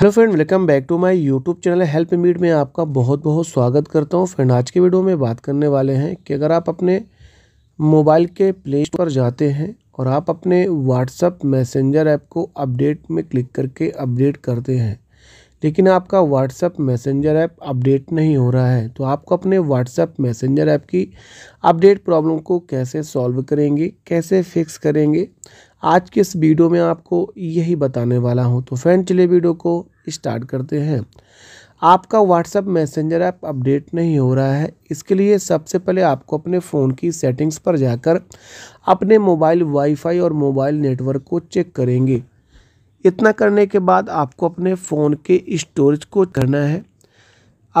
hello friend welcome back to my YouTube channel help meet में आपका बहुत बहुत स्वागत करता हूं फ्रेंड आज के वीडियो में बात करने वाले हैं कि अगर आप अपने मोबाइल के प्ले स्टोर पर जाते हैं और आप अपने व्हाट्सअप मैसेंजर ऐप को अपडेट में क्लिक करके अपडेट करते हैं लेकिन आपका व्हाट्सअप मैसेंजर ऐप अपडेट नहीं हो रहा है तो आपको अपने व्हाट्सअप मैसेंजर ऐप की अपडेट प्रॉब्लम को कैसे सॉल्व करेंगे कैसे फिक्स करेंगे आज के इस वीडियो में आपको यही बताने वाला हूं तो फ्रेंड चले वीडियो को स्टार्ट करते हैं आपका व्हाट्सअप मैसेंजर ऐप अपडेट नहीं हो रहा है इसके लिए सबसे पहले आपको अपने फ़ोन की सेटिंग्स पर जाकर अपने मोबाइल वाईफाई और मोबाइल नेटवर्क को चेक करेंगे इतना करने के बाद आपको अपने फ़ोन के स्टोरेज को करना है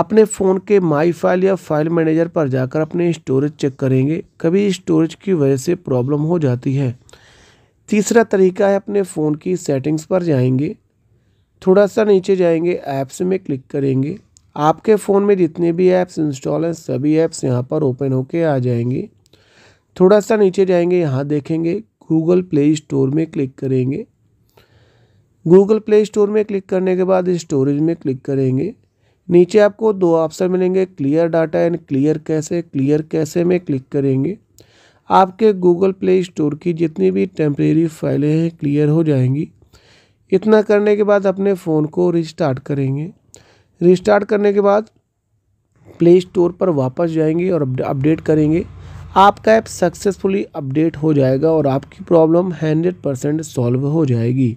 अपने फ़ोन के माई फाइल या फाइल मैनेजर पर जाकर अपने स्टोरेज चेक करेंगे कभी स्टोरेज की वजह से प्रॉब्लम हो जाती है तीसरा तरीका है अपने फ़ोन की सेटिंग्स पर जाएंगे थोड़ा सा नीचे जाएंगे ऐप्स में क्लिक करेंगे आपके फ़ोन में जितने भी ऐप्स इंस्टॉल हैं सभी ऐप्स यहाँ पर ओपन होके आ जाएंगे थोड़ा सा नीचे जाएंगे यहाँ देखेंगे गूगल प्ले स्टोर में क्लिक करेंगे गूगल प्ले स्टोर में क्लिक करने के बाद स्टोरेज में क्लिक करेंगे नीचे आपको दो ऑप्शन मिलेंगे clear data and clear cache clear cache में क्लिक करेंगे आपके गूगल प्ले स्टोर की जितनी भी टेम्प्रेरी फाइलें हैं क्लियर हो जाएंगी इतना करने के बाद अपने फ़ोन को रिस्टार्ट करेंगे रिस्टार्ट करने के बाद प्ले स्टोर पर वापस जाएंगे और अपडेट करेंगे आपका ऐप सक्सेसफुली अपडेट हो जाएगा और आपकी प्रॉब्लम हंड्रेड परसेंट सॉल्व हो जाएगी